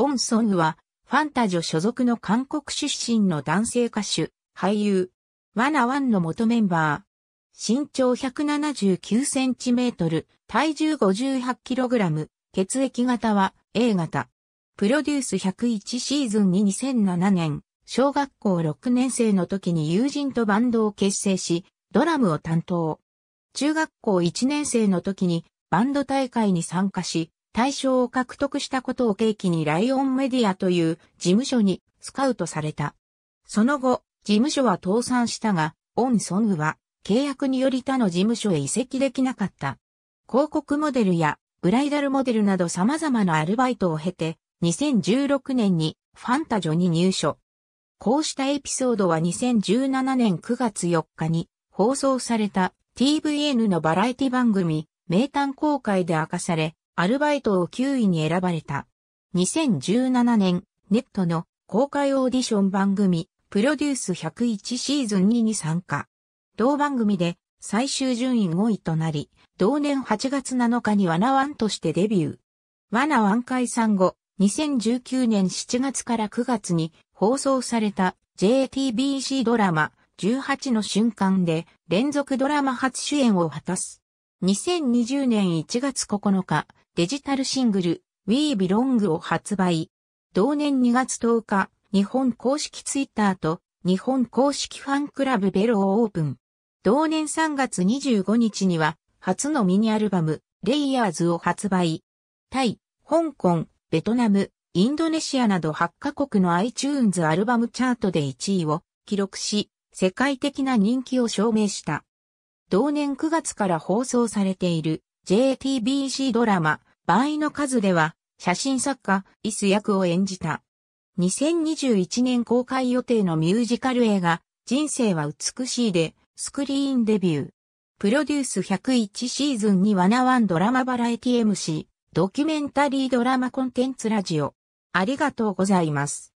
オンソンは、ファンタジョ所属の韓国出身の男性歌手、俳優、ワナワンの元メンバー。身長179センチメートル、体重58キログラム、血液型は A 型。プロデュース101シーズンに2007年、小学校6年生の時に友人とバンドを結成し、ドラムを担当。中学校1年生の時にバンド大会に参加し、大賞を獲得したことを契機にライオンメディアという事務所にスカウトされた。その後、事務所は倒産したが、オン・ソングは契約により他の事務所へ移籍できなかった。広告モデルやブライダルモデルなど様々なアルバイトを経て、2016年にファンタジョに入所。こうしたエピソードは2017年9月4日に放送された TVN のバラエティ番組、名探公開で明かされ、アルバイトを9位に選ばれた。2017年、ネットの公開オーディション番組、プロデュース101シーズン2に参加。同番組で最終順位5位となり、同年8月7日にワナワンとしてデビュー。ワナワン解散後、2019年7月から9月に放送された JTBC ドラマ18の瞬間で連続ドラマ初主演を果たす。2020年1月9日、デジタルシングル We Belong を発売。同年2月10日、日本公式ツイッターと日本公式ファンクラブベロをオープン。同年3月25日には初のミニアルバムレイヤーズを発売。タイ、香港、ベトナム、インドネシアなど8カ国の iTunes アルバムチャートで1位を記録し、世界的な人気を証明した。同年9月から放送されている JTBC ドラマ場合の数では、写真作家、イス役を演じた。2021年公開予定のミュージカル映画、人生は美しいで、スクリーンデビュー。プロデュース101シーズンにワナワンドラマバラエティ MC、ドキュメンタリードラマコンテンツラジオ。ありがとうございます。